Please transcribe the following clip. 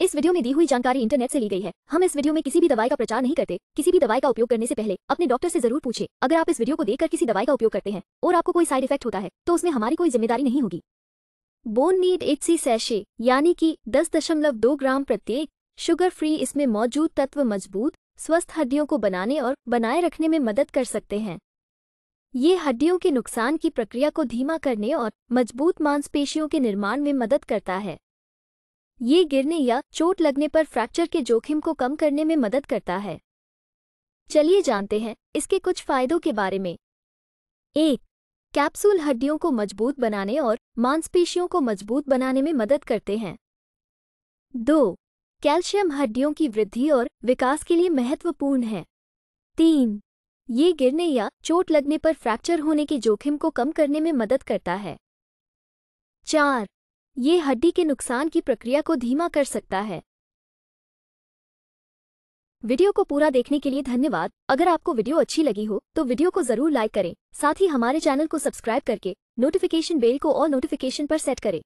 इस वीडियो में दी हुई जानकारी इंटरनेट से ली गई है हम इस वीडियो में किसी भी दवाई का प्रचार नहीं करते किसी भी दवाई का उपयोग करने से पहले अपने डॉक्टर से जरूर पूछे अगर आप इस वीडियो को देखकर किसी दवाई का उपयोग करते हैं और आपको कोई साइड इफेक्ट होता है तो उसमें हमारी कोई जिम्मेदारी नहीं होगी बोन नीट एच सी सैशे यानी कि दस दशमलव दो ग्राम प्रत्येक शुगर फ्री इसमें मौजूद तत्व मजबूत स्वस्थ हड्डियों को बनाने और बनाए रखने में मदद कर सकते हैं ये हड्डियों के नुकसान की प्रक्रिया को धीमा करने और मजबूत मांसपेशियों के निर्माण में मदद करता है ये गिरने या चोट लगने पर फ्रैक्चर के जोखिम को कम करने में मदद करता है चलिए जानते हैं इसके कुछ फायदों के बारे में एक कैप्सूल हड्डियों को मजबूत बनाने और मांसपेशियों को मजबूत बनाने में मदद करते हैं दो कैल्शियम हड्डियों की वृद्धि और विकास के लिए महत्वपूर्ण है तीन ये गिरने या चोट लगने पर फ्रैक्चर होने के जोखिम को कम करने में मदद करता है चार ये हड्डी के नुकसान की प्रक्रिया को धीमा कर सकता है वीडियो को पूरा देखने के लिए धन्यवाद अगर आपको वीडियो अच्छी लगी हो तो वीडियो को जरूर लाइक करें साथ ही हमारे चैनल को सब्सक्राइब करके नोटिफिकेशन बेल को और नोटिफिकेशन पर सेट करें